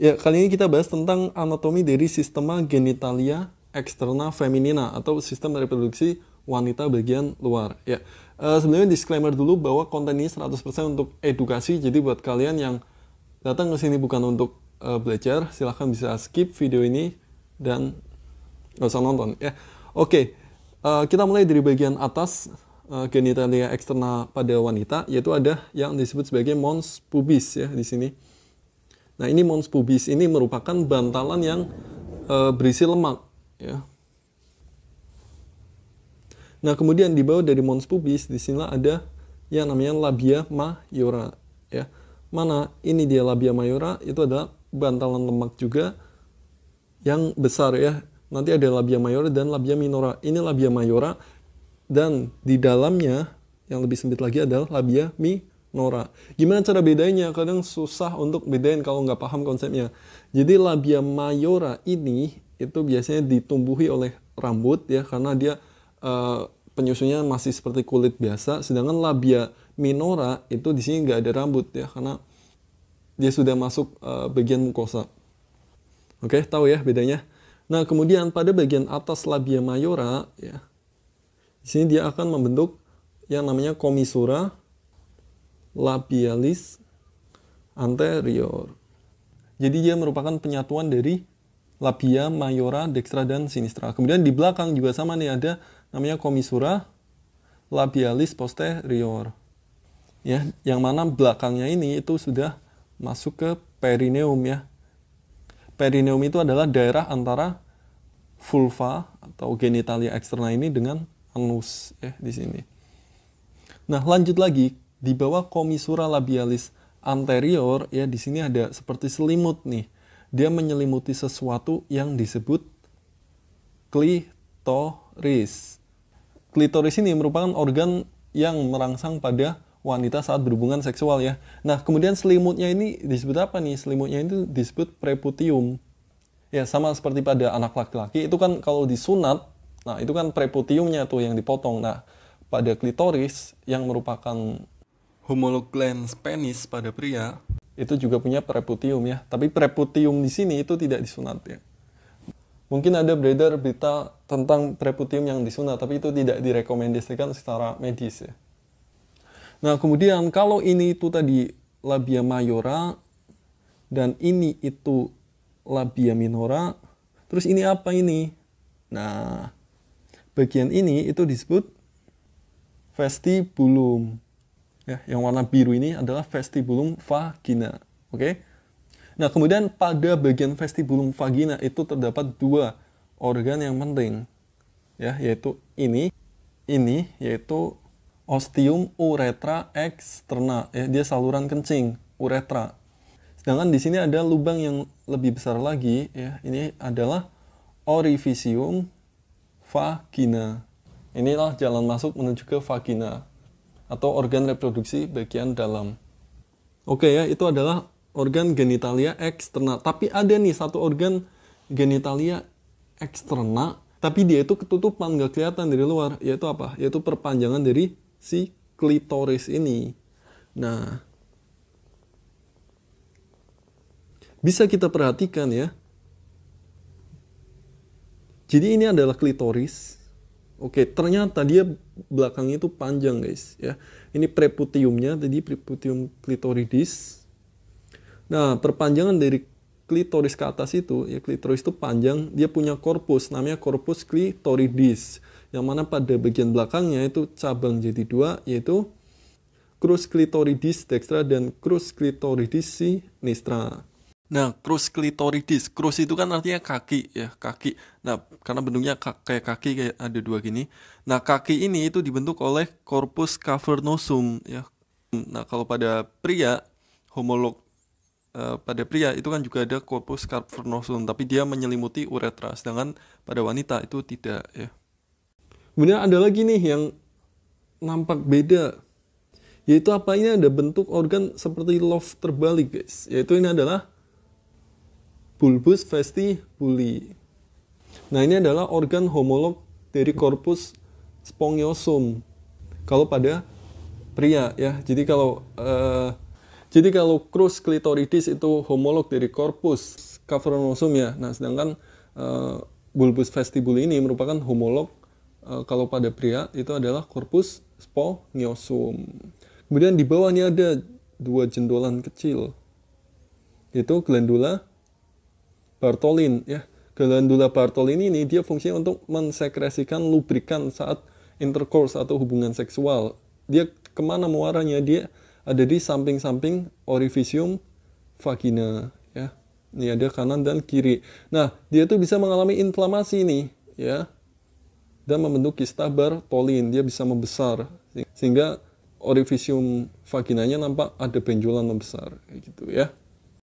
Ya, kali ini kita bahas tentang anatomi dari sistema genitalia eksterna feminina atau sistem reproduksi wanita bagian luar. Ya, eh, sebenarnya sebelumnya disclaimer dulu bahwa konten ini 100% untuk edukasi. Jadi buat kalian yang datang ke sini bukan untuk e, belajar, silahkan bisa skip video ini dan nggak usah nonton. Ya, oke. e, kita mulai dari bagian atas e, genitalia eksterna pada wanita, yaitu ada yang disebut sebagai mons pubis ya di sini Nah ini Mons pubis ini merupakan bantalan yang e, berisi lemak. Ya. Nah kemudian di bawah dari Mons pubis di sini ada yang namanya labia majora. Ya. Mana ini dia labia majora itu adalah bantalan lemak juga yang besar ya. Nanti ada labia majora dan labia minora. Ini labia majora dan di dalamnya yang lebih sempit lagi adalah labia mi Nora. Gimana cara bedainya? Kadang susah untuk bedain kalau nggak paham konsepnya. Jadi labia mayora ini itu biasanya ditumbuhi oleh rambut ya karena dia uh, penyusunnya masih seperti kulit biasa. Sedangkan labia minora itu di sini nggak ada rambut ya karena dia sudah masuk uh, bagian mukosa. Oke, okay, tahu ya bedanya. Nah, kemudian pada bagian atas labia mayora ya. Di sini dia akan membentuk yang namanya komisura labialis anterior. Jadi dia merupakan penyatuan dari labia, mayora, dextra, dan sinistra. Kemudian di belakang juga sama nih ada namanya komisura labialis posterior. Ya, yang mana belakangnya ini itu sudah masuk ke perineum ya. Perineum itu adalah daerah antara vulva atau genitalia eksterna ini dengan anus ya di sini. Nah, lanjut lagi di bawah komisura labialis anterior ya di sini ada seperti selimut nih. Dia menyelimuti sesuatu yang disebut klitoris. Klitoris ini merupakan organ yang merangsang pada wanita saat berhubungan seksual ya. Nah, kemudian selimutnya ini disebut apa nih? Selimutnya itu disebut preputium. Ya, sama seperti pada anak laki-laki itu kan kalau disunat, nah itu kan preputiumnya tuh yang dipotong. Nah, pada klitoris yang merupakan Homolog lens penis pada pria itu juga punya preputium ya. Tapi preputium di sini itu tidak disunat ya. Mungkin ada beredar berita tentang preputium yang disunat, tapi itu tidak direkomendasikan secara medis ya. Nah kemudian kalau ini itu tadi labia mayora, dan ini itu labia minora, terus ini apa ini? Nah bagian ini itu disebut vestibulum. Ya, yang warna biru ini adalah vestibulum vagina. Oke? Okay? Nah, kemudian pada bagian vestibulum vagina itu terdapat dua organ yang penting. Ya, yaitu ini, ini yaitu ostium uretra externa. Ya, dia saluran kencing, uretra. Sedangkan di sini ada lubang yang lebih besar lagi, ya. Ini adalah orificium vagina. Inilah jalan masuk menuju ke vagina atau organ reproduksi bagian dalam. Oke ya, itu adalah organ genitalia eksternal. Tapi ada nih satu organ genitalia eksternal, tapi dia itu ketutupan, nggak kelihatan dari luar. Yaitu apa? Yaitu perpanjangan dari si klitoris ini. Nah, bisa kita perhatikan ya. Jadi ini adalah klitoris Oke, ternyata dia belakangnya itu panjang, guys, ya. Ini preputiumnya, jadi preputium clitoridis. Nah, perpanjangan dari klitoris ke atas itu, ya klitoris itu panjang, dia punya korpus namanya korpus clitoridis Yang mana pada bagian belakangnya itu cabang jadi dua, yaitu crus clitoridis dextra dan crus clitoridis sinistra. Nah, krus clitoridis Cruise itu kan artinya kaki ya, kaki. Nah, karena bentuknya kayak kaki kayak ada dua gini. Nah, kaki ini itu dibentuk oleh corpus cavernosum ya. Nah, kalau pada pria homolog eh, pada pria itu kan juga ada corpus cavernosum, tapi dia menyelimuti uretra. Sedangkan pada wanita itu tidak ya. Kemudian ada lagi nih yang nampak beda yaitu apa ini ada bentuk organ seperti love terbalik guys yaitu ini adalah bulbus vestibuli. Nah, ini adalah organ homolog dari korpus spongiosum. Kalau pada pria ya. Jadi kalau uh, jadi kalau krus clitoridis itu homolog dari korpus cavernosum ya. Nah, sedangkan uh, bulbus vestibuli ini merupakan homolog uh, kalau pada pria itu adalah korpus spongiosum. Kemudian di bawahnya ada dua jendolan kecil. Itu glandula Bartolin ya. Glandula Bartolin ini dia fungsinya untuk mensekresikan lubrikan saat intercourse atau hubungan seksual. Dia kemana muaranya? Dia ada di samping-samping orificium vagina ya. Ini ada kanan dan kiri. Nah, dia tuh bisa mengalami inflamasi nih ya. Dan membentuk kista Bartolin. Dia bisa membesar sehingga orificium vaginanya nampak ada benjolan membesar gitu ya.